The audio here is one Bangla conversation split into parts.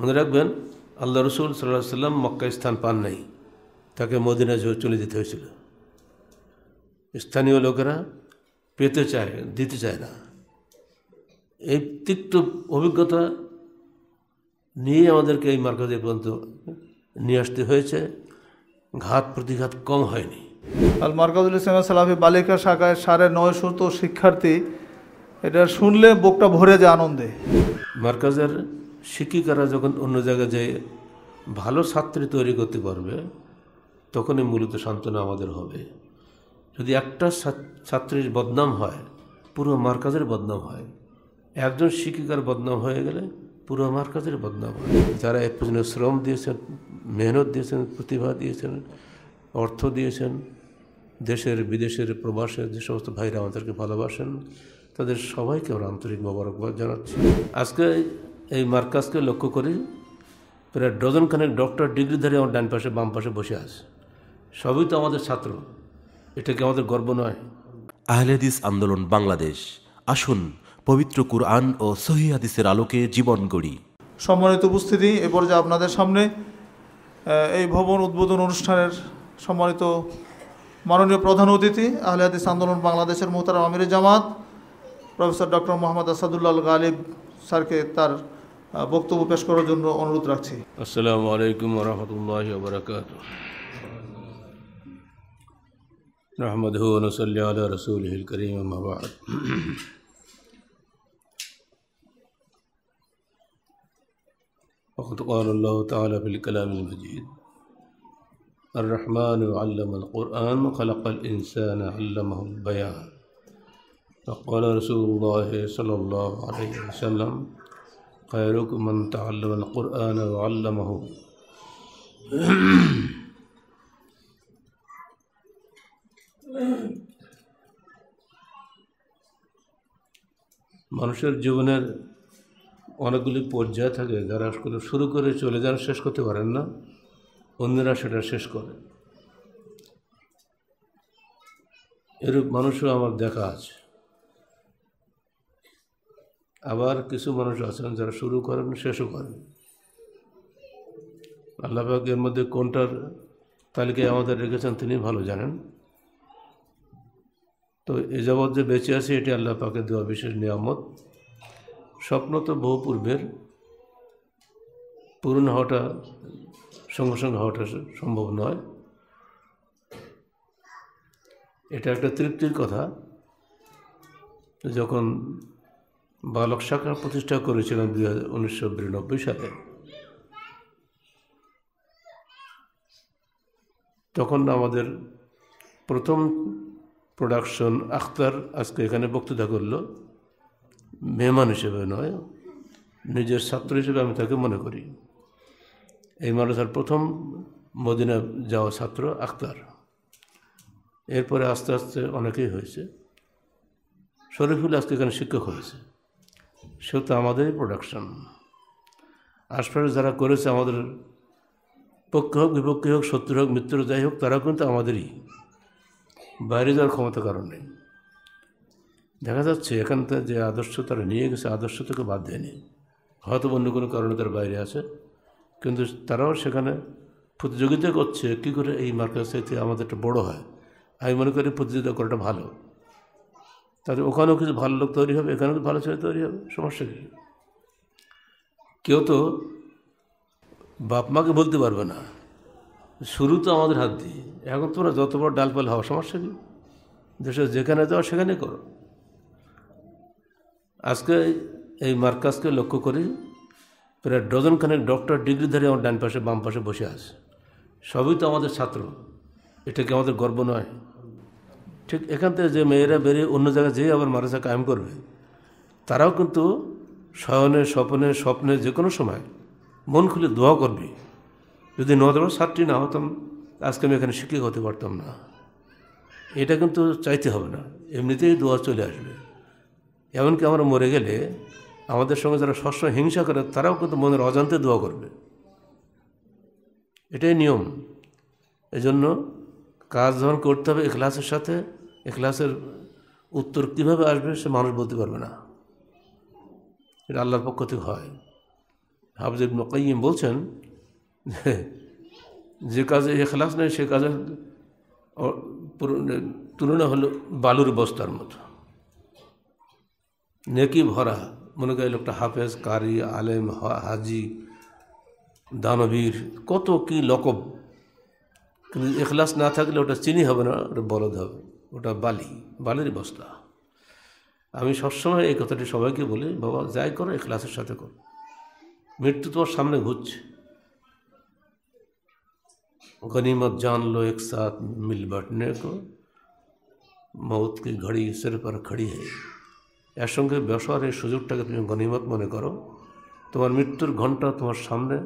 মনে রাখবেন আল্লাহ রসুল সাল্লাহ সাল্লাম মক্কা স্থান পান নাই তাকে মদিনা চলে যেতে হয়েছিল স্থানীয় লোকেরা পেতে চায় দিতে চায় না এই তিক্ত অভিজ্ঞতা নিয়ে আমাদেরকে এই মার্কেটে পর্যন্ত নিয়ে আসতে হয়েছে ঘাত প্রতিঘাত কম হয়নি আল মার্কাজুল ইসলাম সালাফি বালিকা শাখায় সাড়ে নয়শত শিক্ষার্থী এটা শুনলে বুকটা ভরে যায় আনন্দে মার্কাজের শিক্ষিকারা যখন অন্য জায়গায় যেয়ে ভালো ছাত্রী তৈরি করতে পারবে তখনই মূলত সান্ত্বনা আমাদের হবে যদি একটা ছাত্রীর বদনাম হয় পুরো মার্কাজের বদনাম হয় একজন শিক্ষিকার বদনাম হয়ে গেলে পুরো মার্কাজের বদনাম হয় যারা এর পর্যন্ত শ্রম দিয়েছেন মেহনত দিয়েছেন প্রতিভা দিয়েছেন অর্থ দিয়েছেন দেশের বিদেশের প্রবাসে যে সমস্ত ভাইরা আমাদেরকে ভালোবাসেন তাদের সবাইকে আমরা আন্তরিক মোবারকবাদ জানাচ্ছি আজকে এই মার্কাজকে লক্ষ্য করি প্রায় ডজনখানেক ডক্টর ধরে আমার ডান পাশে বাম পাশে বসে আছে সবই তো আমাদের ছাত্র এটা কি আমাদের গর্ব নয় আহলেদিস আন্দোলন বাংলাদেশ আসুন পবিত্র কুরআন ও সহিদিসের আলোকে জীবন গড়ি সম্মানিত উপস্থিতি এ পর্যায়ে আপনাদের সামনে এই ভবন উদ্বোধন অনুষ্ঠানের সম্মানিত মাননীয় প্রধান অতিথি আহলে হাদিস আন্দোলন বাংলাদেশের মোহতারাম আমির জামাত প্রফেসর ডক্টর মোহাম্মদ আসাদুল্লাহ গালিব স্যারকে তার বক্তব্য পেশ করার জন্য অনুরোধ রাখছি আসসালামু আলাইকুম ওয়া ওয়া রাহমাতুল্লাহি রহমতুল্লাহ বরকাত نحمده ونصلي على رسوله الكريم أما بعد وقد قال الله تعالى في الكلام المجيد الرحمن علم القرآن وخلق الإنسان علمه البيان فقال رسول الله صلى الله عليه وسلم خيركم من تعلم القرآن وعلمه মানুষের জীবনের অনেকগুলি পর্যায় থাকে যারা করে শুরু করে চলে যান শেষ করতে পারেন না অন্যরা সেটা শেষ করে এরূপ মানুষও আমার দেখা আছে আবার কিছু মানুষ আছেন যারা শুরু করেন শেষও করেন আল্লাহাক এর মধ্যে কোনটার তালিকায় আমাদের রেখেছেন তিনি ভালো জানেন তো এ যাবৎ যে বেঁচে আছে এটি আল্লাহ পাকে দেওয়া বিশেষ নিয়ামত স্বপ্ন তো বহু পূর্বের পূরণ হওয়াটা সঙ্গে সঙ্গে হওয়াটা সম্ভব নয় এটা একটা তৃপ্তির কথা যখন বালক শাখা প্রতিষ্ঠা করেছিলেন দুই উনিশশো বিরানব্বই সালে তখন আমাদের প্রথম প্রোডাকশন আখতার আজকে এখানে বক্তৃতা করল মেহমান হিসেবে নয় নিজের ছাত্র হিসেবে আমি তাকে মনে করি এই মানুষের প্রথম মদিনা যাওয়া ছাত্র আখতার এরপরে আস্তে আস্তে অনেকেই হয়েছে শরীফুল আজকে এখানে শিক্ষক হয়েছে সে তো আমাদেরই প্রোডাকশন আশপাশে যারা করেছে আমাদের পক্ষে হোক বিপক্ষে হোক শত্রু হোক মিত্র যাই হোক তারা কিন্তু আমাদেরই বাইরে যাওয়ার ক্ষমতা কারণে দেখা যাচ্ছে এখানটা যে আদর্শ তারা নিয়ে গেছে আদর্শ থেকে বাদ দেয়নি হয়তো অন্য কোনো কারণে তার বাইরে আছে কিন্তু তারাও সেখানে প্রতিযোগিতা করছে কী করে এই মার্কেট আমাদের আমাদেরটা বড়ো হয় আমি মনে করি প্রতিযোগিতা করাটা ভালো তাহলে ওখানেও কিছু ভালো লোক তৈরি হবে এখানেও ভালো ছেলে তৈরি হবে সমস্যা কী কেউ তো বাপ মাকে বলতে পারবে না শুরু তো আমাদের হাত দিয়ে এখন তোমরা যত বড় ডালপাল হওয়া সমস্যা কী দেশে যেখানে যাওয়া সেখানে করো আজকে এই মার্কাজকে লক্ষ্য করি প্রায় ডজনখানেক ডক্টর ধরে আমার ডান পাশে বাম পাশে বসে আছে সবই তো আমাদের ছাত্র এটা কি আমাদের গর্ব নয় ঠিক এখান থেকে যে মেয়েরা বেরিয়ে অন্য জায়গায় যেয়ে আবার মাদ্রাসা কায়েম করবে তারাও কিন্তু শয়নে স্বপ্নে স্বপ্নে যে কোনো সময় মন খুলে দোয়া করবে যদি নদর ছাত্রী না হতাম আজকে আমি এখানে শিক্ষিক হতে পারতাম না এটা কিন্তু চাইতে হবে না এমনিতেই দোয়া চলে আসবে এমনকি আমরা মরে গেলে আমাদের সঙ্গে যারা সবসময় হিংসা করে তারাও কিন্তু মনের অজান্তে দোয়া করবে এটাই নিয়ম এজন্য কাজ যখন করতে হবে এখলাসের সাথে এখলাসের উত্তর কীভাবে আসবে সে মানুষ বলতে পারবে না এটা আল্লাহর পক্ষ থেকে হয় হাফজ ইবনু বলছেন যে কাজে এখলাস নেই সে কাজের তুলনা হলো বালুর বস্তার মতো নেকি ভরা মনে করি লোকটা হাফেজ কারি আলেম হাজি দানবীর কত কি লকব কিন্তু এখলাস না থাকলে ওটা চিনি হবে না ওটা বলদ হবে ওটা বালি বালির বস্তা আমি সবসময় এই কথাটি সবাইকে বলি বাবা যাই করো এখলাসের সাথে করো মৃত্যু তোমার সামনে ঘুরছে গনিমত জানলো একসাথ মিল বাটনে मिल बांटने মৌত কি ঘড়ি সের পর খড়ি হে এর সঙ্গে ব্যবসার এই সুযোগটাকে তুমি গনিমত মনে করো তোমার মৃত্যুর ঘন্টা তোমার সামনে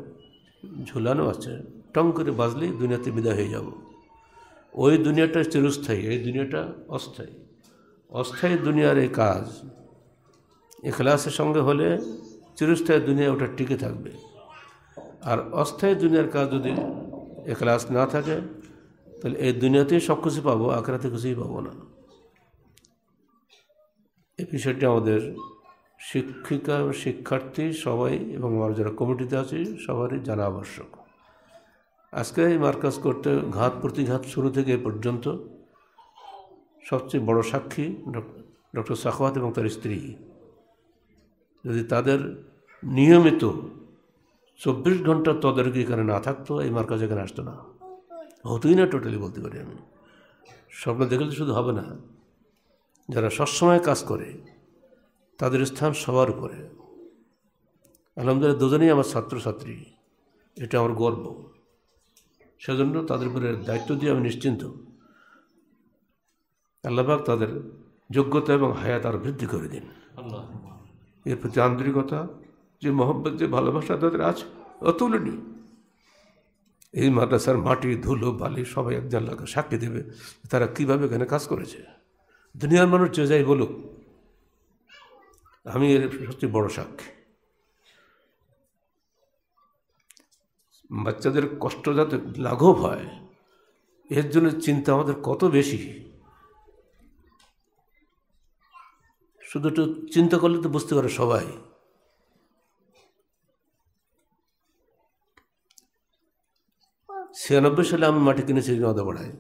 ঝুলানো আছে টং করে বাজলে দুনিয়াতে বিদায় হয়ে যাব ওই দুনিয়াটা চিরস্থায়ী এই দুনিয়াটা অস্থায়ী অস্থায়ী দুনিয়ার এই কাজ এখলাসের সঙ্গে হলে চিরস্থায়ী দুনিয়া ওটা টিকে থাকবে আর অস্থায়ী দুনিয়ার কাজ যদি এখলাস না থাকে তাহলে এই দুনিয়াতেই সব কিছু পাবো আখড়াতে কিছুই পাবো না এই বিষয়টি আমাদের শিক্ষিকা শিক্ষার্থী সবাই এবং আমার যারা কমিটিতে আছে সবারই জানা আবশ্যক আজকে এই মার্কাজ করতে ঘাত প্রতিঘাত শুরু থেকে এ পর্যন্ত সবচেয়ে বড় সাক্ষী ডক্টর সাখওয়াত এবং তার স্ত্রী যদি তাদের নিয়মিত চব্বিশ ঘন্টা তদারকি এখানে না থাকতো এই মার্কাজ এখানে আসতো না হতোই না টোটালি বলতে পারি আমি স্বপ্ন দেখলে শুধু হবে না যারা সবসময় কাজ করে তাদের স্থান সবার উপরে আলহামদুলিল্লাহ দুজনেই আমার ছাত্রছাত্রী এটা আমার গর্ব সেজন্য তাদের উপরে দায়িত্ব দিয়ে আমি নিশ্চিন্ত আল্লাহবাক তাদের যোগ্যতা এবং হায়াত আর বৃদ্ধি করে দিন এর প্রতি আন্তরিকতা যে মহব্বত যে ভালোবাসা তাদের আছে অতুলনীয় এই মাদ্রাসার মাটি ধুলো বালি সবাই একজন আল্লাহকে সাক্ষী দেবে তারা কিভাবে এখানে কাজ করেছে দুনিয়ার মানুষ যে যাই বলুক আমি এর সবচেয়ে বড় সাক্ষী বাচ্চাদের কষ্ট যাতে লাঘব হয় এর জন্য চিন্তা আমাদের কত বেশি শুধু একটু চিন্তা করলে তো বুঝতে পারে সবাই ছিয়ানব্বই সালে আমি মাটি কিনেছি নদাপাড়ায়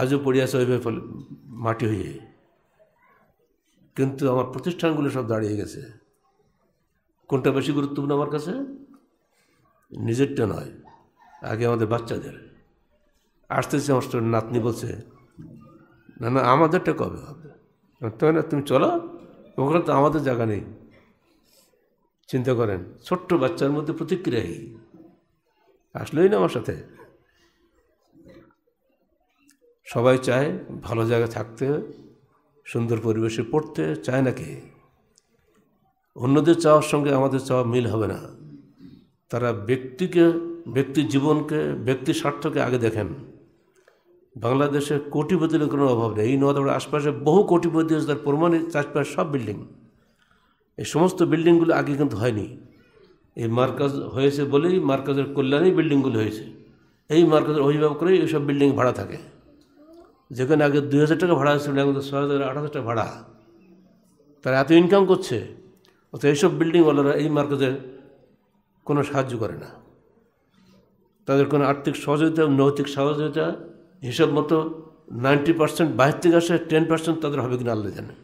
আজও পড়ে আছে ওইভাবে ফলে মাটি হয়ে কিন্তু আমার প্রতিষ্ঠানগুলো সব দাঁড়িয়ে গেছে কোনটা বেশি গুরুত্বপূর্ণ আমার কাছে নিজেরটা নয় আগে আমাদের বাচ্চাদের আসতেছে মাস্টার নাতনি বলছে না না আমাদেরটা কবে হবে তাই না তুমি চলো ওখানে তো আমাদের জায়গা নেই চিন্তা করেন ছোট্ট বাচ্চার মধ্যে প্রতিক্রিয়া এই আসলোই না আমার সাথে সবাই চায় ভালো জায়গায় থাকতে সুন্দর পরিবেশে পড়তে চায় না অন্যদের চাওয়ার সঙ্গে আমাদের চাওয়া মিল হবে না তারা ব্যক্তিকে ব্যক্তি জীবনকে ব্যক্তি স্বার্থকে আগে দেখেন বাংলাদেশে কোটিপতির কোনো অভাব নেই এই নদ আশপাশে বহু কোটিপতি আছে তার প্রমাণে চাষপাশ সব বিল্ডিং এই সমস্ত বিল্ডিংগুলো আগে কিন্তু হয়নি এই মার্কাজ হয়েছে বলেই মার্কাজের কল্যাণেই বিল্ডিংগুলো হয়েছে এই মার্কাজের অভিভাবক করেই এইসব বিল্ডিং ভাড়া থাকে যেখানে আগে দুই হাজার টাকা ভাড়া ছিল এখন ছয় হাজার আট হাজার টাকা ভাড়া তারা এত ইনকাম করছে অর্থাৎ এইসব বিল্ডিংওয়ালারা এই মার্কেটে কোনো সাহায্য করে না তাদের কোনো আর্থিক সহযোগিতা নৈতিক সহযোগিতা হিসাব মতো নাইনটি পার্সেন্ট বাইর থেকে আসে টেন পার্সেন্ট তাদের হবে কিনা আল্লাহ জানে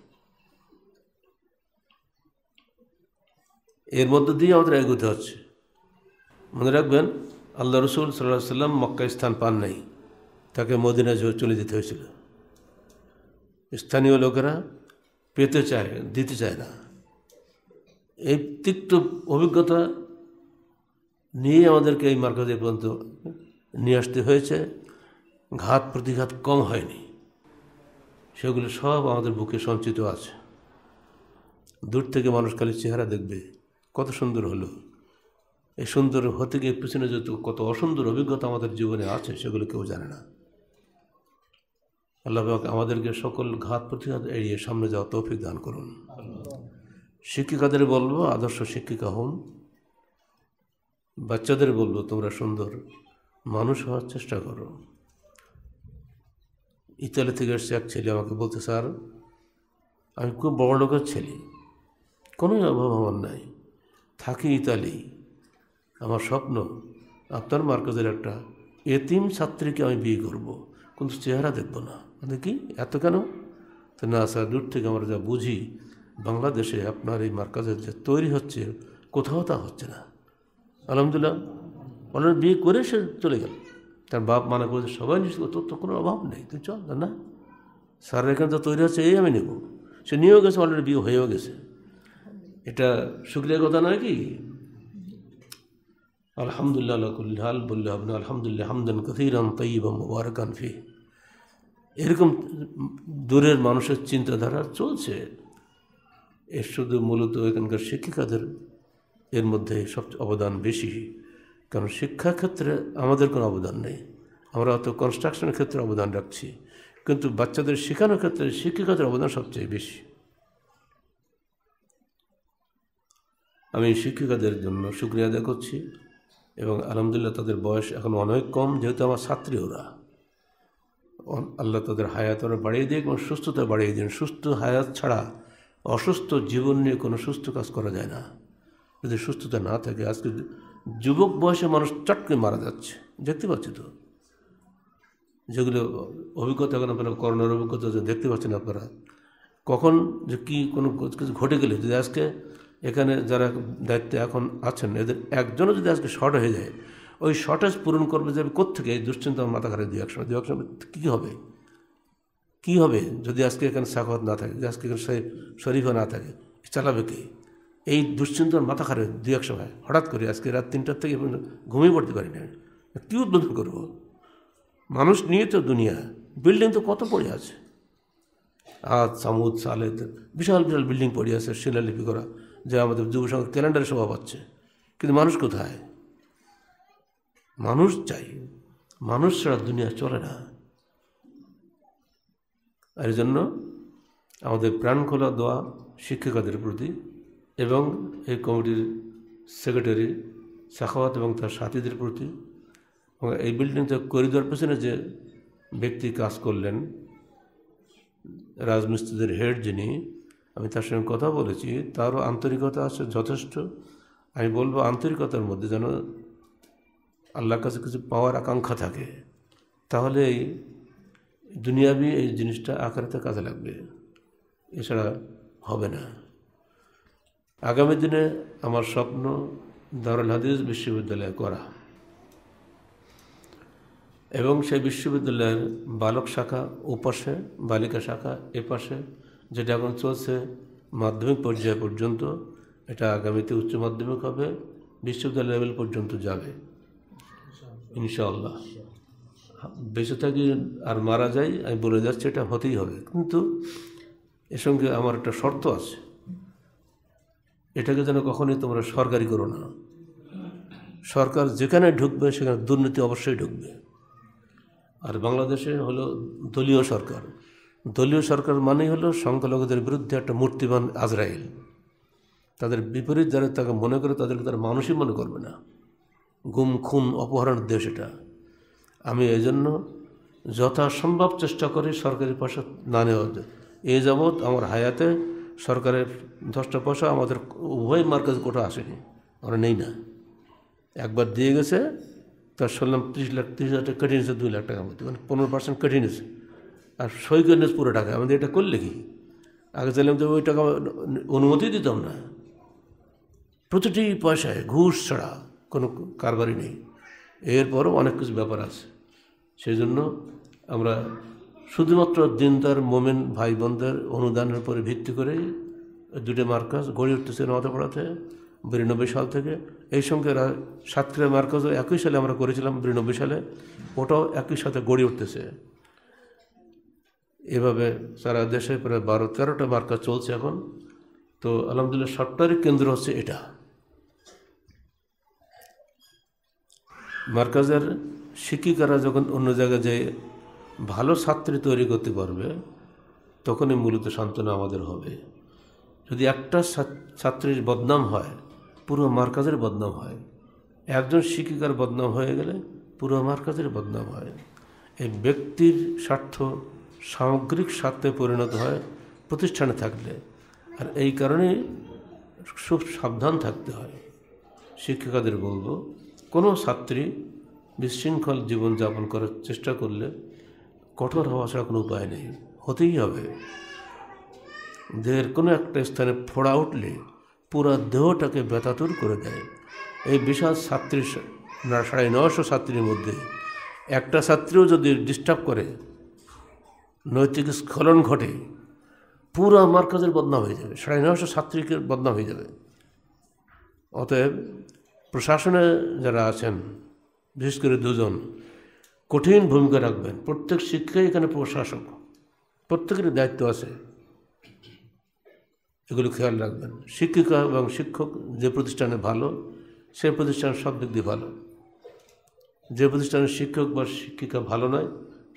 এর মধ্য দিয়ে আমাদের এগোতে হচ্ছে মনে রাখবেন আল্লাহ রসুল সাল্লাহ সাল্লাম মক্কা স্থান পান নাই তাকে মদিনা চলে যেতে হয়েছিল স্থানীয় লোকেরা পেতে চায় দিতে চায় না এই তিক্ত অভিজ্ঞতা নিয়ে আমাদেরকে এই মার্কাজে পর্যন্ত নিয়ে আসতে হয়েছে ঘাত প্রতিঘাত কম হয়নি সেগুলো সব আমাদের বুকে সঞ্চিত আছে দূর থেকে মানুষ খালি চেহারা দেখবে কত সুন্দর হলো এই সুন্দর হতে গিয়ে পিছনে যত কত অসুন্দর অভিজ্ঞতা আমাদের জীবনে আছে সেগুলো কেউ জানে না আল্লাহ আমাদেরকে সকল ঘাত প্রতিঘাত এড়িয়ে সামনে যাওয়া তৌফিক দান করুন শিক্ষিকাদের বলবো আদর্শ শিক্ষিকা হন বাচ্চাদের বলবো তোমরা সুন্দর মানুষ হওয়ার চেষ্টা করো ইতালি থেকে এসছে এক ছেলে আমাকে বলতে স্যার আমি খুব বড় লোকের ছেলে কোনো অভাব আমার নাই থাকি ইতালি আমার স্বপ্ন আপনার মার্কেজের একটা এতিম ছাত্রীকে আমি বিয়ে করব। কিন্তু চেহারা দেখব না মানে কি এত কেন তো না স্যার দূর থেকে আমরা যা বুঝি বাংলাদেশে আপনার এই মার্কাজের যে তৈরি হচ্ছে কোথাও তা হচ্ছে না আলহামদুলিল্লাহ ওনার বিয়ে করে সে চলে গেল তার বাপ মানা করেছে সবাই নিশ্চিত তোর তো কোনো অভাব নেই তুই চল না স্যার এখানে তো তৈরি হচ্ছে এই আমি নেব সে নিয়েও গেছে অলরেডি বিয়ে হয়েও গেছে এটা শুক্রিয়ার কথা নয় কি আলহামদুলিল্লাহ আল্লাহুল্লাহ বললাহ আলহামদুলিল্লাহ হামদান কথিরান তৈবাম মুবারকান ফি এরকম দূরের মানুষের চিন্তাধারা চলছে এর শুধু মূলত এখানকার শিক্ষিকাদের এর মধ্যে সবচেয়ে অবদান বেশি কারণ শিক্ষাক্ষেত্রে আমাদের কোনো অবদান নেই আমরা হয়তো কনস্ট্রাকশনের ক্ষেত্রে অবদান রাখছি কিন্তু বাচ্চাদের শেখানোর ক্ষেত্রে শিক্ষিকাদের অবদান সবচেয়ে বেশি আমি শিক্ষিকাদের জন্য শুক্রিয়া আদায় করছি এবং আলহামদুলিল্লাহ তাদের বয়স এখন অনেক কম যেহেতু আমার ছাত্রী ওরা আল্লাহ তাদের হায়াত ওরা বাড়িয়ে দিক এবং সুস্থতা বাড়িয়ে দিন সুস্থ হায়াত ছাড়া অসুস্থ জীবন নিয়ে কোনো সুস্থ কাজ করা যায় না যদি সুস্থতা না থাকে আজকে যুবক বয়সে মানুষ চটকে মারা যাচ্ছে দেখতে পাচ্ছি তো যেগুলো অভিজ্ঞতা এখন আপনারা করোনার অভিজ্ঞতা দেখতে পাচ্ছেন আপনারা কখন যে কী কোনো কিছু ঘটে গেলে যদি আজকে এখানে যারা দায়িত্বে এখন আছেন এদের একজনও যদি আজকে শর্ট হয়ে যায় ওই শর্টেজ পূরণ করবে যাবে কোথেকে এই দুশ্চিন্তা আমার মাথা ঘাটে দিয়ে একসময় দু এক সময় কী হবে কী হবে যদি আজকে এখানে সাখত না থাকে আজকে এখানে শরীফও না থাকে চালাবে কে এই দুশ্চিন্তার মাথা খারে দু এক সময় হঠাৎ করে আজকে রাত তিনটার থেকে ঘুমিয়ে পড়তে পারি না কী উদ্বোধন করব মানুষ নিয়ে তো দুনিয়া বিল্ডিং তো কত পড়ে আছে আজ সামুদ সালে বিশাল বিশাল বিল্ডিং পড়ে আছে শিলালিপি করা যে আমাদের যুব সংঘ ক্যালেন্ডারে শোভা পাচ্ছে কিন্তু মানুষ কোথায় মানুষ চাই মানুষ ছাড়া দুনিয়া চলে না আর জন্য আমাদের প্রাণ খোলা দোয়া শিক্ষিকাদের প্রতি এবং এই কমিটির সেক্রেটারি সাখাওয়াত এবং তার সাথীদের প্রতি এবং এই বিল্ডিংতে করিডর পেছনে যে ব্যক্তি কাজ করলেন রাজমিস্ত্রিদের হেড যিনি আমি তার সঙ্গে কথা বলেছি তারও আন্তরিকতা আছে যথেষ্ট আমি বলবো আন্তরিকতার মধ্যে যেন আল্লাহর কাছে কিছু পাওয়ার আকাঙ্ক্ষা থাকে তাহলে এই দুনিয়াবি এই জিনিসটা আকারেতে কাজে লাগবে এছাড়া হবে না আগামী দিনে আমার স্বপ্ন দারুল হাদিস বিশ্ববিদ্যালয়ে করা এবং সেই বিশ্ববিদ্যালয়ের বালক শাখা ওপাশে বালিকা শাখা এপাশে যেটা এখন চলছে মাধ্যমিক পর্যায় পর্যন্ত এটা আগামীতে উচ্চ মাধ্যমিক হবে বিশ্ববিদ্যালয় লেভেল পর্যন্ত যাবে ইনশাআল্লাহ বেঁচে থাকি আর মারা যাই আমি বলে যাচ্ছি এটা হতেই হবে কিন্তু এর সঙ্গে আমার একটা শর্ত আছে এটাকে যেন কখনোই তোমরা সরকারি করো না সরকার যেখানে ঢুকবে সেখানে দুর্নীতি অবশ্যই ঢুকবে আর বাংলাদেশে হলো দলীয় সরকার দলীয় সরকার মানেই হলো সংখ্যালঘুদের বিরুদ্ধে একটা মূর্তিমান আজরাইল তাদের বিপরীত যারা তাকে মনে করে তাদেরকে তারা মানুষই মনে করবে না গুম খুন অপহরণের দেশ এটা আমি এই জন্য যথাসম্ভব চেষ্টা করি সরকারি পাশে না নেওয়া এ যাবৎ আমার হায়াতে সরকারের দশটা পয়সা আমাদের উভয় মার্কেজ কোটা আসেনি আমরা নেই না একবার দিয়ে গেছে তার শুনলাম ত্রিশ লাখ ত্রিশ হাজার টাকা কেটে নিয়েছে দুই লাখ টাকার মধ্যে মানে পনেরো পার্সেন্ট কেটে নিয়েছে আর সই করে নিয়েছে পুরো টাকা আমাদের এটা করলে কি আগে চাইলাম যে ওই টাকা অনুমতি দিতাম না প্রতিটি পয়সায় ঘুষ ছাড়া কোনো কারবারই নেই এরপরও অনেক কিছু ব্যাপার আছে সেই জন্য আমরা শুধুমাত্র দিনদার মোমেন ভাই বোনদের অনুদানের উপরে ভিত্তি করে দুটি মার্কাজ গড়ে উঠতেছে নওয়াতাপাড়াতে বিরানব্বই সাল থেকে এই সঙ্গে সাতক্ষীরা মার্কাজও একই সালে আমরা করেছিলাম বিরানব্বই সালে ওটাও একই সাথে গড়ে উঠতেছে এভাবে সারা দেশে প্রায় বারো তেরোটা মার্কাজ চলছে এখন তো আলহামদুলিল্লাহ সবটারই কেন্দ্র হচ্ছে এটা মার্কাজের শিক্ষিকারা যখন অন্য জায়গায় যায় ভালো ছাত্রী তৈরি করতে পারবে তখনই মূলত সান্ত্বনা আমাদের হবে যদি একটা ছাত্রীর বদনাম হয় পুরো মার্কাজের বদনাম হয় একজন শিক্ষিকার বদনাম হয়ে গেলে পুরো মার্কাজের বদনাম হয় এই ব্যক্তির স্বার্থ সামগ্রিক স্বার্থে পরিণত হয় প্রতিষ্ঠানে থাকলে আর এই কারণে খুব সাবধান থাকতে হয় শিক্ষিকাদের বলবো কোনো ছাত্রী বিশৃঙ্খল জীবনযাপন করার চেষ্টা করলে কঠোর হওয়া ছাড়া কোনো উপায় নেই হতেই হবে দেহের কোনো একটা স্থানে ফোড়া উঠলে পুরো দেহটাকে ব্যথাতুর করে দেয় এই বিশাল ছাত্রী সাড়ে নশো ছাত্রীর মধ্যে একটা ছাত্রীও যদি ডিস্টার্ব করে নৈতিক স্খলন ঘটে পুরা মার্কাজের বদনাম হয়ে যাবে সাড়ে নশো ছাত্রীকে বদনাম হয়ে যাবে অতএব প্রশাসনে যারা আছেন বিশেষ করে দুজন কঠিন ভূমিকা রাখবেন প্রত্যেক শিক্ষাই এখানে প্রশাসক প্রত্যেকের দায়িত্ব আছে এগুলো খেয়াল রাখবেন শিক্ষিকা এবং শিক্ষক যে প্রতিষ্ঠানে ভালো সে প্রতিষ্ঠান সব দিক দিয়ে ভালো যে প্রতিষ্ঠানের শিক্ষক বা শিক্ষিকা ভালো নয়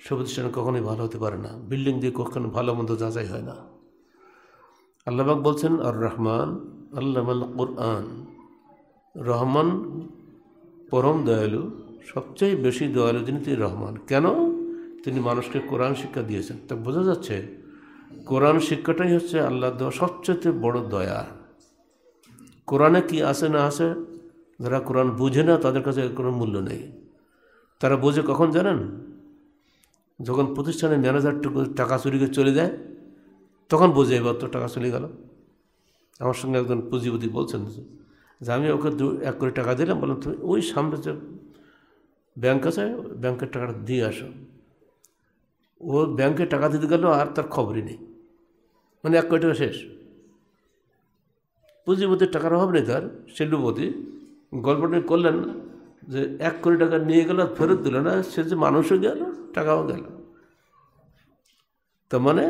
সে প্রতিষ্ঠান কখনোই ভালো হতে পারে না বিল্ডিং দিয়ে কখনো ভালো মন্দ যাচাই হয় না আল্লাহবাক বলছেন আর রহমান আল্লাহ কোরআন রহমান পরম দয়ালু সবচেয়ে বেশি দয়ালু তিনি তিনি রহমান কেন তিনি মানুষকে কোরআন শিক্ষা দিয়েছেন তা বোঝা যাচ্ছে কোরআন শিক্ষাটাই হচ্ছে আল্লাহ দেওয়া সবচেয়ে বড় দয়া কোরআনে কি আছে না আছে যারা কোরআন বুঝে না তাদের কাছে কোনো মূল্য নেই তারা বোঝে কখন জানেন যখন প্রতিষ্ঠানে ম্যানেজারটুকু টাকা চুরি করে চলে যায় তখন বোঝে এবার তো টাকা চলে গেল আমার সঙ্গে একজন পুঁজিপতি বলছেন যে আমি ওকে দু এক কোটি টাকা দিলাম বললাম তুমি ওই সামনে যে ব্যাংক আছে ব্যাংকের টাকাটা দিয়ে আসো ও ব্যাংকে টাকা দিতে গেল আর তার খবরই নেই মানে এক কোটি টাকা শেষ পুঁজিপতির টাকার অভাব নেই তার শিল্পপতি গল্পটি করলেন যে এক কোটি টাকা নিয়ে গেল ফেরত দিল না সে যে মানুষও গেল টাকাও গেল তার মানে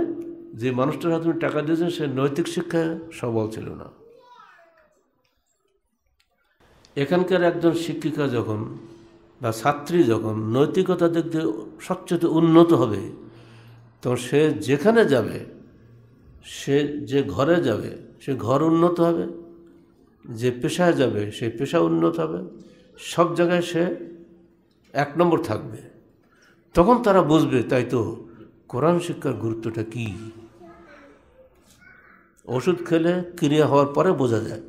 যে মানুষটার হাতে তুমি টাকা দিয়েছেন সে নৈতিক শিক্ষা সবল ছিল না এখানকার একজন শিক্ষিকা যখন বা ছাত্রী যখন নৈতিকতা দিক দিয়ে সবচেয়ে উন্নত হবে তখন সে যেখানে যাবে সে যে ঘরে যাবে সে ঘর উন্নত হবে যে পেশায় যাবে সে পেশা উন্নত হবে সব জায়গায় সে এক নম্বর থাকবে তখন তারা বুঝবে তাই তো কোরআন শিক্ষার গুরুত্বটা কী ওষুধ খেলে ক্রিয়া হওয়ার পরে বোঝা যায়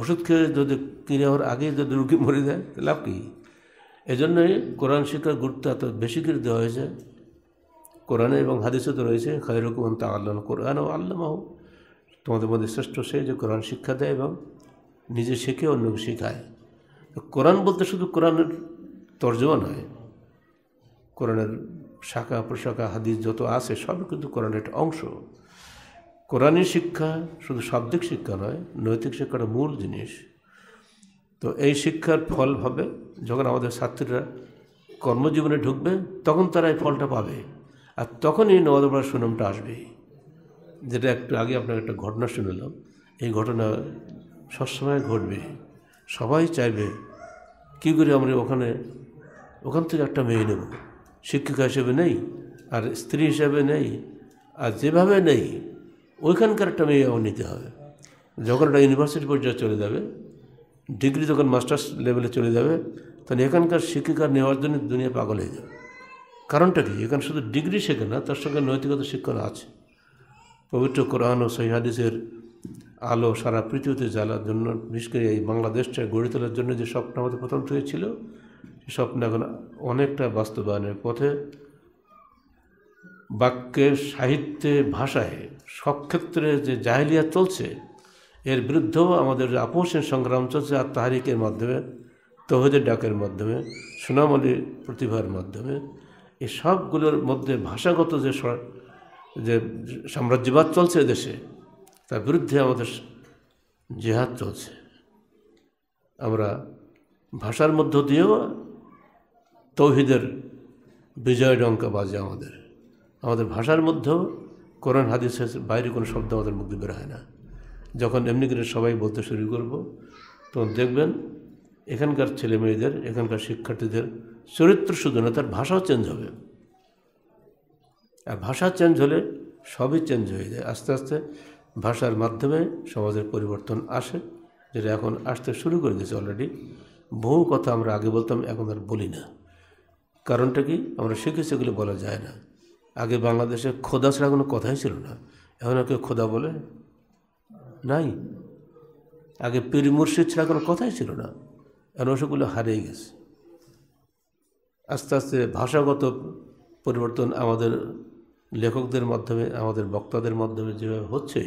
ওষুধ খেলে যদি ক্রিয়া হওয়ার আগে যদি রুগী মরে যায় লাভ কী এজন্যই কোরআন শিক্ষার গুরুত্ব এত বেশি করে দেওয়া হয়েছে কোরআনে এবং হাদিসে তো রয়েছে খৈরকুমান তা আল্লাহ কোরআন ও আল্লাহ তোমাদের মধ্যে শ্রেষ্ঠ সে যে কোরআন শিক্ষা দেয় এবং নিজে শেখে অন্যকে শেখায় কোরআন বলতে শুধু কোরআনের তর্জমা নয় কোরআনের শাখা প্রশাখা হাদিস যত আছে সবই কিন্তু কোরআনের একটা অংশ কোরআনের শিক্ষা শুধু শাব্দিক শিক্ষা নয় নৈতিক শিক্ষাটা মূল জিনিস তো এই শিক্ষার ফল হবে যখন আমাদের ছাত্রীরা কর্মজীবনে ঢুকবে তখন তারা এই ফলটা পাবে আর তখনই নবদপাড়ার সুনামটা আসবে যেটা একটু আগে আপনাকে একটা ঘটনা শুনলাম এই ঘটনা সবসময় ঘটবে সবাই চাইবে কী করে আমরা ওখানে ওখান থেকে একটা মেয়ে নেব শিক্ষিকা হিসেবে নেই আর স্ত্রী হিসেবে নেই আর যেভাবে নেই ওইখানকার একটা মেয়ে আমার নিতে হবে যখন একটা ইউনিভার্সিটি পর্যায়ে চলে যাবে ডিগ্রি যখন মাস্টার্স লেভেলে চলে যাবে তখন এখানকার শিক্ষিকা নেওয়ার জন্য দুনিয়া পাগল হয়ে যাবে কারণটা কি এখানে শুধু ডিগ্রি শেখে না তার সঙ্গে নৈতিকতা শিক্ষণ আছে পবিত্র কোরআন ও সহিহাদিসের আলো সারা পৃথিবীতে জ্বালার জন্য বিশেষ করে এই বাংলাদেশটা গড়ে তোলার জন্য যে স্বপ্ন আমাদের প্রথম থেকে ছিল সে স্বপ্ন এখন অনেকটা বাস্তবায়নের পথে বাক্যে সাহিত্যে ভাষায় সব ক্ষেত্রে যে জাহিলিয়া চলছে এর বিরুদ্ধেও আমাদের আপোষের সংগ্রাম চলছে আর তাহারিকের মাধ্যমে তহদের ডাকের মাধ্যমে সুনামলি প্রতিভার মাধ্যমে এই সবগুলোর মধ্যে ভাষাগত যে যে সাম্রাজ্যবাদ চলছে দেশে তার বিরুদ্ধে আমাদের জেহাদ চলছে আমরা ভাষার মধ্য দিয়েও তৌহিদের বিজয় ডঙ্কা বাজে আমাদের আমাদের ভাষার মধ্যেও কোরআন হাদিসের বাইরে কোনো শব্দ আমাদের মুখ দিয়ে বের হয় না যখন এমনি করে সবাই বলতে শুরু করব তখন দেখবেন এখানকার ছেলে মেয়েদের এখানকার শিক্ষার্থীদের চরিত্র শুধু না তার ভাষাও চেঞ্জ হবে আর ভাষা চেঞ্জ হলে সবই চেঞ্জ হয়ে যায় আস্তে আস্তে ভাষার মাধ্যমে সমাজের পরিবর্তন আসে যেটা এখন আসতে শুরু করে দিয়েছে অলরেডি বহু কথা আমরা আগে বলতাম এখন আর বলি না কারণটা কি আমরা শিখেছি এগুলো বলা যায় না আগে বাংলাদেশে খোদা ছাড়া কোনো কথাই ছিল না এখন কেউ খোদা বলে নাই আগে পীর মুর্শিদ ছাড়া কোনো কথাই ছিল না এখন ওসবগুলো হারিয়ে গেছে আস্তে আস্তে ভাষাগত পরিবর্তন আমাদের লেখকদের মাধ্যমে আমাদের বক্তাদের মাধ্যমে যেভাবে হচ্ছে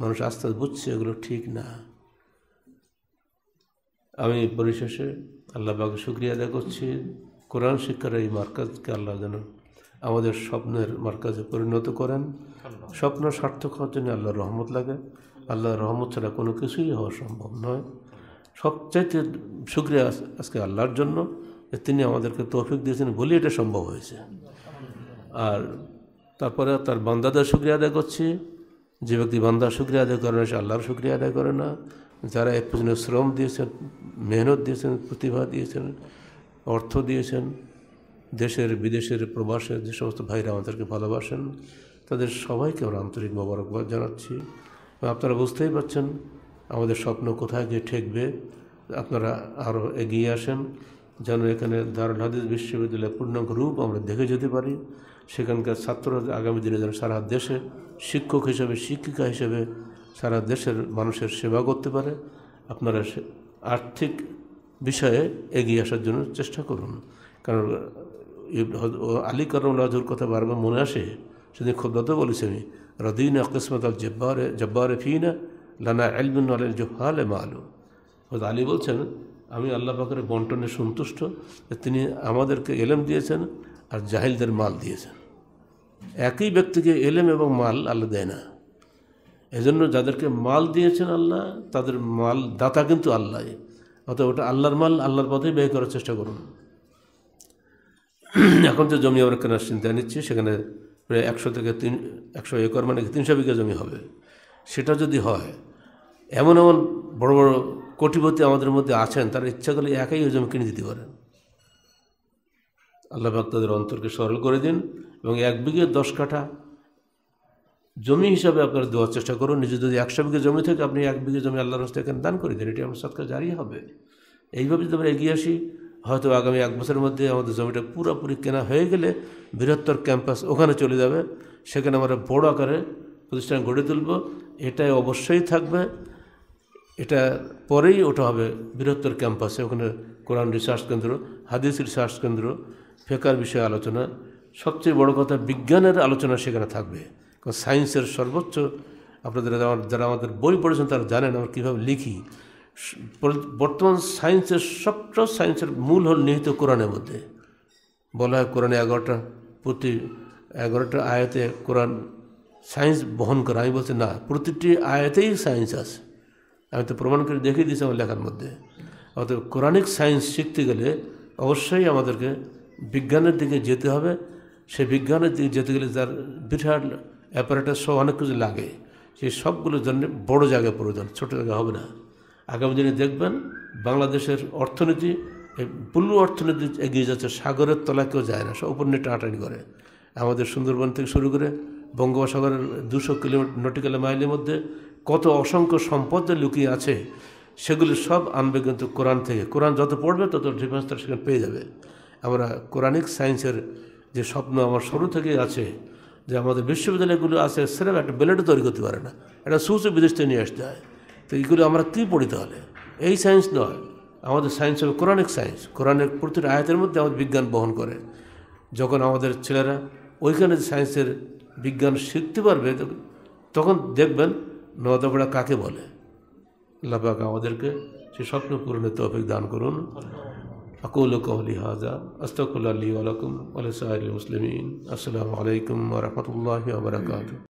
মানুষ আস্তে আস্তে বুঝছে এগুলো ঠিক না আমি পরিশেষে আল্লাহ বাকে শুক্রিয়া আদায় করছি কোরআন শিক্ষার এই মার্কাজকে আল্লাহ যেন আমাদের স্বপ্নের মার্কাজে পরিণত করেন স্বপ্ন সার্থক হওয়ার জন্য আল্লাহর রহমত লাগে আল্লাহর রহমত ছাড়া কোনো কিছুই হওয়া সম্ভব নয় সবচাইতে সুক্রিয়া আজকে আল্লাহর জন্য যে তিনি আমাদেরকে তৌফিক দিয়েছেন বলে এটা সম্ভব হয়েছে আর তারপরে তার বান্দাদের সুক্রিয়া আদায় করছি যে ব্যক্তি বান্দার সুক্রিয়া আদায় করে না সে আল্লাহর সুক্রিয়া আদায় করে না যারা এর পেছনে শ্রম দিয়েছেন মেহনত দিয়েছেন প্রতিভা দিয়েছেন অর্থ দিয়েছেন দেশের বিদেশের প্রবাসের যে সমস্ত ভাইরা আমাদেরকে ভালোবাসেন তাদের সবাইকে আমরা আন্তরিক মোবারকবাদ জানাচ্ছি আপনারা বুঝতেই পারছেন আমাদের স্বপ্ন কোথায় গিয়ে ঠেকবে আপনারা আরও এগিয়ে আসেন যেন এখানে দারুল হাদিস বিশ্ববিদ্যালয়ের পূর্ণাঙ্গ রূপ আমরা দেখে যেতে পারি সেখানকার ছাত্ররা আগামী দিনে যেন সারা দেশে শিক্ষক হিসেবে শিক্ষিকা হিসেবে সারা দেশের মানুষের সেবা করতে পারে আপনারা আর্থিক বিষয়ে এগিয়ে আসার জন্য চেষ্টা করুন কারণ আলী করমলাজুর কথা বারবার মনে আসে সেদিন খোদ্দাতেও বলেছি আমি রদিনা কিসমত আল জব্বারে জব্বারে ফিনা লানা আলমিন আল জোহালে মালু আলী বলছেন আমি আল্লাহ পাকের বন্টনে সন্তুষ্ট তিনি আমাদেরকে এলেম দিয়েছেন আর জাহিলদের মাল দিয়েছেন একই ব্যক্তিকে এলেম এবং মাল আল্লাহ দেয় না এজন্য যাদেরকে মাল দিয়েছেন আল্লাহ তাদের মাল দাতা কিন্তু আল্লাহ অতএব ওটা আল্লাহর মাল আল্লাহর পথেই ব্যয় করার চেষ্টা করুন এখন যে জমি আমরা কেনার চিন্তা নিচ্ছি সেখানে প্রায় একশো থেকে তিন একশো একর মানে তিনশো বিঘা জমি হবে সেটা যদি হয় এমন এমন বড় বড় কোটিপতি আমাদের মধ্যে আছেন তারা ইচ্ছা করলে একাই ওই জমি কিনে দিতে পারেন আল্লাহ পাক তাদের অন্তরকে সরল করে দিন এবং এক বিঘে দশ কাঠা জমি হিসাবে আপনারা দেওয়ার চেষ্টা করুন নিজে যদি একশো বিঘে জমি থাকে আপনি এক বিঘে জমি আল্লাহর রাস্তায় এখানে দান করে দিন এটি আমার সৎকার জারি হবে এইভাবে যদি আমরা এগিয়ে আসি হয়তো আগামী এক বছরের মধ্যে আমাদের জমিটা পুরোপুরি কেনা হয়ে গেলে বৃহত্তর ক্যাম্পাস ওখানে চলে যাবে সেখানে আমরা বড় আকারে প্রতিষ্ঠান গড়ে তুলব এটাই অবশ্যই থাকবে এটা পরেই ওটা হবে বৃহত্তর ক্যাম্পাসে ওখানে কোরআন রিসার্চ কেন্দ্র হাদিস রিসার্চ কেন্দ্র ফেকার বিষয়ে আলোচনা সবচেয়ে বড় কথা বিজ্ঞানের আলোচনা সেখানে থাকবে কারণ সায়েন্সের সর্বোচ্চ আপনাদের যারা আমাদের বই পড়েছেন তারা জানেন আমরা কীভাবে লিখি বর্তমান সায়েন্সের সবটা সায়েন্সের মূল হল নিহিত কোরআনের মধ্যে বলা হয় কোরআনে এগারোটা প্রতি এগারোটা আয়াতে কোরআন সায়েন্স বহন করা আমি বলছি না প্রতিটি আয়াতেই সায়েন্স আছে আমি তো প্রমাণ করে দেখিয়ে দিয়েছি আমার লেখার মধ্যে অর্থাৎ কোরআনিক সায়েন্স শিখতে গেলে অবশ্যই আমাদেরকে বিজ্ঞানের দিকে যেতে হবে সে বিজ্ঞানের দিকে যেতে গেলে তার বিরাট অ্যাপারেটার সব অনেক কিছু লাগে সেই সবগুলোর জন্য বড় জায়গায় প্রয়োজন ছোটো জায়গা হবে না আগামী দিনে দেখবেন বাংলাদেশের অর্থনীতি পুল্লু অর্থনীতি এগিয়ে যাচ্ছে সাগরের তলা কেউ যায় না সব উপর নিয়ে টানাটানি করে আমাদের সুন্দরবন থেকে শুরু করে বঙ্গোপসাগরের দুশো কিলোমিটার নটিক্যাল মাইলের মধ্যে কত অসংখ্য সম্পদ লুকিয়ে আছে সেগুলি সব আনবে কিন্তু কোরআন থেকে কোরআন যত পড়বে তত ডিফেন্স তারা সেখানে পেয়ে যাবে আমরা কোরআনিক সায়েন্সের যে স্বপ্ন আমার শুরু থেকে আছে যে আমাদের বিশ্ববিদ্যালয়গুলো আছে সেরকম একটা বেলেটও তৈরি করতে পারে না একটা সুচ বিদেশ থেকে নিয়ে আসতে হয় তো এইগুলো আমরা কী পড়ি তাহলে এই সায়েন্স নয় আমাদের সায়েন্স হবে কোরআনিক সায়েন্স কোরআনের প্রতিটা আয়াতের মধ্যে আমাদের বিজ্ঞান বহন করে যখন আমাদের ছেলেরা ওইখানে সায়েন্সের বিজ্ঞান শিখতে পারবে তখন দেখবেন নদাপড়া কাকে বলে আল্লাপাক আমাদেরকে সে স্বপ্ন পূরণের তফিক দান করুন আকুল কহলি হাজা আস্তকুল্লা আলী আলকুম আলসাহ মুসলিমিন আসসালামু আলাইকুম রহমতুল্লাহ বারকাত